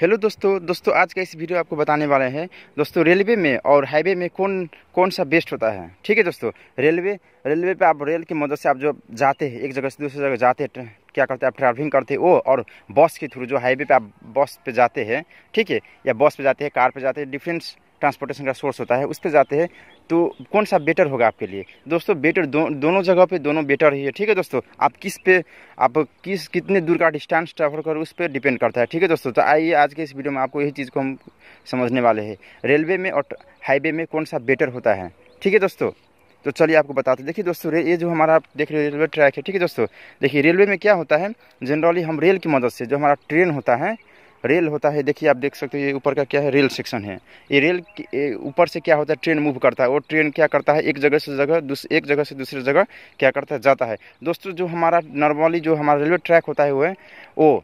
hello दोस्तों दोस्तों आज का इस वीडियो आपको बताने वाले हैं दोस्तों रेलवे में और हाईवे में कौन कौन सा बेस्ट होता है ठीक है दोस्तों रेलवे रेलवे पे आप रेल की मदद से आप जो जाते हैं एक जगह से दूसरी जगह जाते हैं क्या करते हैं आप ट्रैवलिंग करते हैं वो और बस के थ्रू जो हाईवे पे आप बस पे जाते हैं ठीक है या बस पे जाते हैं कार पे जाते हैं डिफरेंस ट्रांसपोर्टेशन का सोर्स होता है उस पर जाते हैं तो कौन सा बेटर होगा आपके लिए दोस्तों बेटर दो, दोनों जगह पे दोनों बेटर ही है ठीक है दोस्तों आप किस पे आप किस कितने दूर का डिस्टेंस ट्रैवल करो उस पर डिपेंड करता है ठीक है दोस्तों तो आइए आज के इस वीडियो में आपको यही चीज़ को हम समझने वाले हैं रेलवे में और हाईवे में कौन सा बेटर होता है ठीक है दोस्तों तो चलिए आपको बताते हैं देखिए दोस्तों ये जो हमारा देख रहे रेलवे ट्रैक है ठीक है दोस्तों देखिए रेलवे में क्या होता है जनरली हम रेल की मदद से जो हमारा ट्रेन होता है रेल होता है देखिए आप देख सकते हो ये ऊपर का क्या है रेल सेक्शन है ये रेल ऊपर से क्या होता है ट्रेन मूव करता है और ट्रेन क्या करता है एक जगह से जगह एक जगह से दूसरी जगह क्या करता है जाता है दोस्तों जो हमारा नॉर्मली जो हमारा रेलवे ट्रैक होता है वो है वो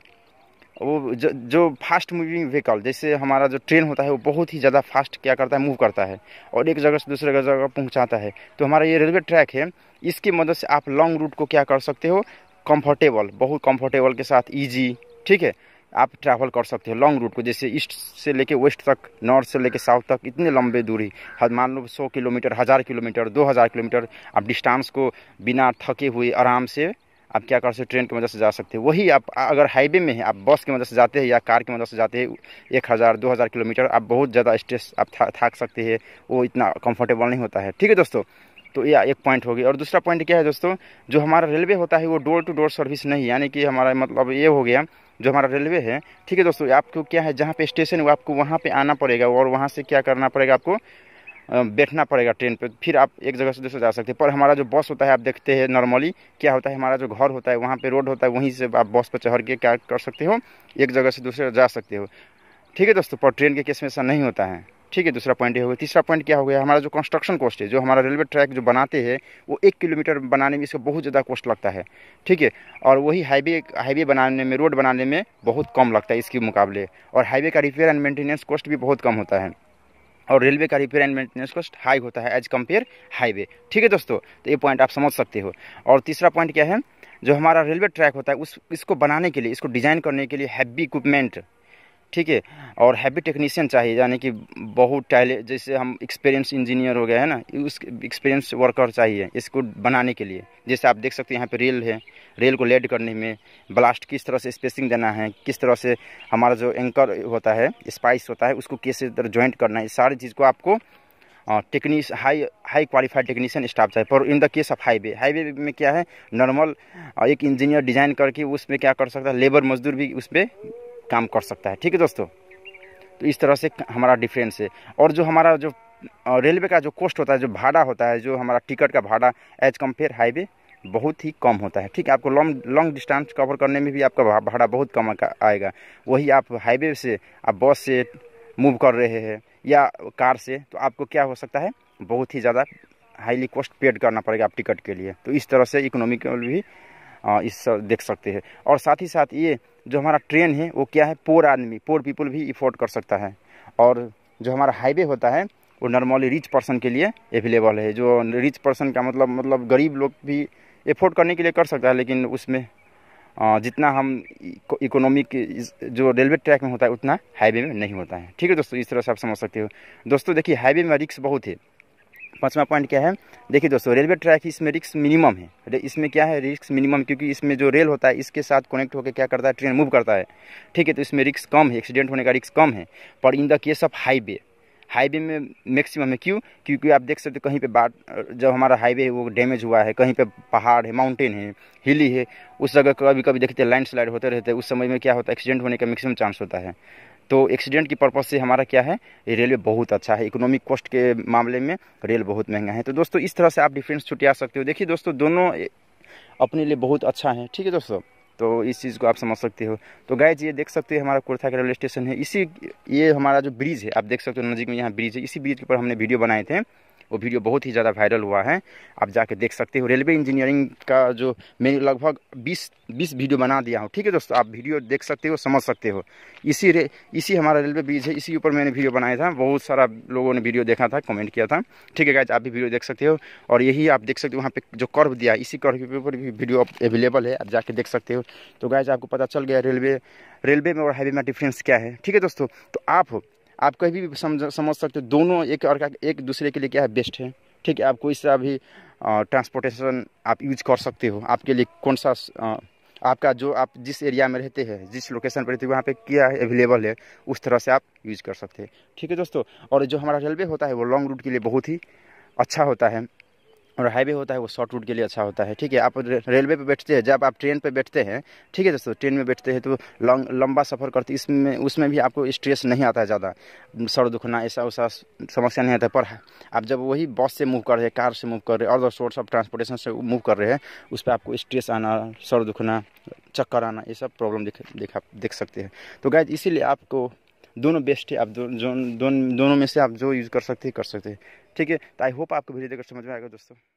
वो जो, जो फास्ट मूविंग व्हीकल जैसे हमारा जो ट्रेन होता है वो बहुत ही ज़्यादा फास्ट क्या करता है मूव करता है और एक जगह से दूसरे जगह पहुंचाता है तो हमारा ये रेलवे ट्रैक है इसकी मदद से आप लॉन्ग रूट को क्या कर सकते हो कंफर्टेबल बहुत कंफर्टेबल के साथ इजी ठीक है आप ट्रैवल कर सकते हो लॉन्ग रूट को जैसे ईस्ट से लेके वेस्ट तक नॉर्थ से लेके साउथ तक इतने लंबे दूरी मान लो सौ किलोमीटर हज़ार किलोमीटर दो हज़ार किलोमीटर आप डिस्टांस को बिना थके हुए आराम से आप क्या कर सकते हो ट्रेन की मदद से जा सकते हैं वही आप अगर हाईवे में है आप बस की मदद से जाते हैं या कार की मदद से जाते हैं एक हज़ार दो हज़ार किलोमीटर आप बहुत ज़्यादा स्ट्रेस आप था, थक सकते हैं वो इतना कंफर्टेबल नहीं होता है ठीक है दोस्तों तो यह एक पॉइंट होगी और दूसरा पॉइंट क्या है दोस्तों जो हमारा रेलवे होता है वो डोर टू डोर सर्विस नहीं यानी कि हमारा मतलब ये हो गया जो हमारा रेलवे है ठीक है दोस्तों आपको क्या है जहाँ पे स्टेशन है आपको वहाँ पे आना पड़ेगा और वहाँ से क्या करना पड़ेगा आपको बैठना पड़ेगा ट्रेन पे फिर आप एक जगह से दूसरे जा सकते हैं पर हमारा जो बस होता है आप देखते हैं नॉर्मली क्या होता है हमारा जो घर होता है वहाँ पर रोड होता है वहीं से आप बस पर चढ़ के क्या कर सकते हो एक जगह से दूसरे जा सकते हो ठीक है दोस्तों पर ट्रेन के केस में ऐसा नहीं होता है ठीक है दूसरा पॉइंट ये हो गया तीसरा पॉइंट क्या हो गया हमारा जो कंस्ट्रक्शन कॉस्ट है जो हमारा रेलवे ट्रैक जो बनाते हैं वो एक किलोमीटर बनाने में इसका बहुत ज़्यादा कॉस्ट लगता है ठीक है और वही हाईवे हाईवे बनाने में रोड बनाने में बहुत कम लगता है इसके मुकाबले और हाईवे का रिपेयर एंड मेंटेनेंस कॉस्ट भी बहुत कम होता है और रेलवे का repair and maintenance cost high होता है एज कम्पेयर हाईवे ठीक है दोस्तों तो ये पॉइंट आप समझ सकते हो और तीसरा पॉइंट क्या है जो हमारा रेलवे ट्रैक होता है उस इसको बनाने के लिए इसको डिज़ाइन करने के लिए हैवी इक्विपमेंट ठीक है और हैवी टेक्नीशियन चाहिए यानी कि बहुत टैले जैसे हम एक्सपीरियंस इंजीनियर हो गए हैं ना उस एक्सपीरियंस वर्कर चाहिए इसको बनाने के लिए जैसे आप देख सकते हैं यहाँ पे रेल है रेल को लेड करने में ब्लास्ट किस तरह से स्पेसिंग देना है किस तरह से हमारा जो एंकर होता है स्पाइस होता है उसको कैसे तरह ज्वाइंट करना है सारी चीज़ को आपको टेक्नीस high high qualified technician staff चाहिए पर in the case of highway highway में क्या है नॉर्मल एक इंजीनियर डिज़ाइन करके उसमें क्या कर सकता है लेबर मजदूर भी उस पर काम कर सकता है ठीक है दोस्तों तो इस तरह से हमारा डिफरेंस है और जो हमारा जो रेलवे का जो कॉस्ट होता है जो भाड़ा होता है जो हमारा टिकट का भाड़ा एज कम्पेयर हाईवे बहुत ही कम होता है ठीक है आपको लॉन्ग लॉन्ग डिस्टेंस कवर करने में भी आपका भाड़ा बहुत कम आएगा वही आप हाईवे से आप बस से मूव कर रहे हैं या कार से तो आपको क्या हो सकता है बहुत ही ज़्यादा हाईली कॉस्ट पेड करना पड़ेगा आप टिकट के लिए तो इस तरह से इकोनॉमिकल भी इस देख सकते हैं और साथ ही साथ ये जो हमारा ट्रेन है वो क्या है पोर आदमी पोर पीपल भी इफोर्ड कर सकता है और जो हमारा हाईवे होता है वो नॉर्मली रिच पर्सन के लिए अवेलेबल है जो रिच पर्सन का मतलब मतलब गरीब लोग भी एफोर्ड करने के लिए कर सकता है लेकिन उसमें जितना हम इकोनॉमिक जो रेलवे ट्रैक में होता है उतना हाईवे में नहीं होता है ठीक है दोस्तों इस तरह से आप समझ सकते हो दोस्तों देखिए हाईवे में रिक्स बहुत है पाँचवा पॉइंट क्या है देखिए दोस्तों रेलवे ट्रैक इसमें रिक्स मिनिमम है इसमें क्या है रिक्स मिनिमम क्योंकि इसमें जो रेल होता है इसके साथ कनेक्ट होकर क्या करता है ट्रेन मूव करता है ठीक है तो इसमें रिक्स कम है एक्सीडेंट होने का रिक्स कम है पर in the case of highway highway में मैक्सिमम है क्यों क्योंकि आप देख सकते हो कहीं पे बाट जब हमारा हाईवे है वो डैमेज हुआ है कहीं पे पहाड़ है माउंटेन है हिली है उस जगह कभी कभी देखते हैं स्लाइड होते रहते हैं उस समय में क्या होता है एक्सीडेंट होने का मैक्सिमम चांस होता है तो एक्सीडेंट की पर्पज़ से हमारा क्या है रेलवे बहुत अच्छा है इकोनॉमिक कॉस्ट के मामले में रेल बहुत महंगा है तो दोस्तों इस तरह से आप डिफरेंस छुटिया सकते हो देखिए दोस्तों दोनों अपने लिए बहुत अच्छा है ठीक है दोस्तों तो इस चीज़ को आप समझ सकते हो तो गाइज ये देख सकते हो हमारा कुर्था का रेलवे स्टेशन है इसी ये हमारा जो ब्रिज है आप देख सकते हो नज़दीक में यहाँ ब्रिज है इसी ब्रिज के ऊपर हमने वीडियो बनाए थे वो वीडियो बहुत ही ज़्यादा वायरल हुआ है आप जाके देख सकते हो रेलवे इंजीनियरिंग का जो मैंने लगभग 20 20 वीडियो बना दिया हूँ ठीक है दोस्तों आप वीडियो देख सकते हो समझ सकते हो इसी रे इसी हमारा रेलवे ब्रिज है इसी ऊपर मैंने वीडियो बनाया था बहुत सारा लोगों ने वीडियो देखा था कमेंट किया था ठीक है गाइज आप भी वीडियो देख सकते हो और यही आप देख सकते हो वहाँ पर जो कर्व दिया इसी कर्व के ऊपर भी वीडियो अवेलेबल है आप जाके देख सकते हो तो गाइज आपको पता चल गया रेलवे रेलवे में और हाईवे में डिफरेंस क्या है ठीक है दोस्तों तो आप आप कहीं भी समझ समझ सकते हो दोनों एक और एक दूसरे के लिए क्या है बेस्ट है ठीक है आप कोई सा भी ट्रांसपोर्टेशन आप यूज कर सकते हो आपके लिए कौन सा आपका जो आप जिस एरिया में रहते हैं जिस लोकेशन पर रहते हैं वहाँ पे क्या है अवेलेबल है उस तरह से आप यूज कर सकते हैं ठीक है दोस्तों और जो हमारा रेलवे होता है वो लॉन्ग रूट के लिए बहुत ही अच्छा होता है और हाईवे होता है वो शॉर्ट रूट के लिए अच्छा होता है ठीक है आप रेलवे पे बैठते हैं जब आप ट्रेन पे बैठते हैं ठीक है दोस्तों ट्रेन में बैठते हैं तो लॉन्ग लंबा सफ़र करते इसमें उसमें भी आपको स्ट्रेस नहीं आता है ज़्यादा सर दुखना ऐसा वैसा समस्या नहीं आता पर हाँ, आप जब वही बस से मूव कर रहे हैं कार से मूव कर रहे हैं और सोर्स ऑफ ट्रांसपोर्टेशन से मूव कर रहे हैं उस पर आपको स्ट्रेस आना सर दुखना चक्कर आना ये सब प्रॉब्लम देख देख सकते हैं तो गाय इसीलिए आपको दोनों बेस्ट है आप दो, दोन, दोनों में से आप जो यूज़ कर सकते हैं कर सकते हैं ठीक है तो आई होप आपको वीडियो देखकर समझ में आएगा दोस्तों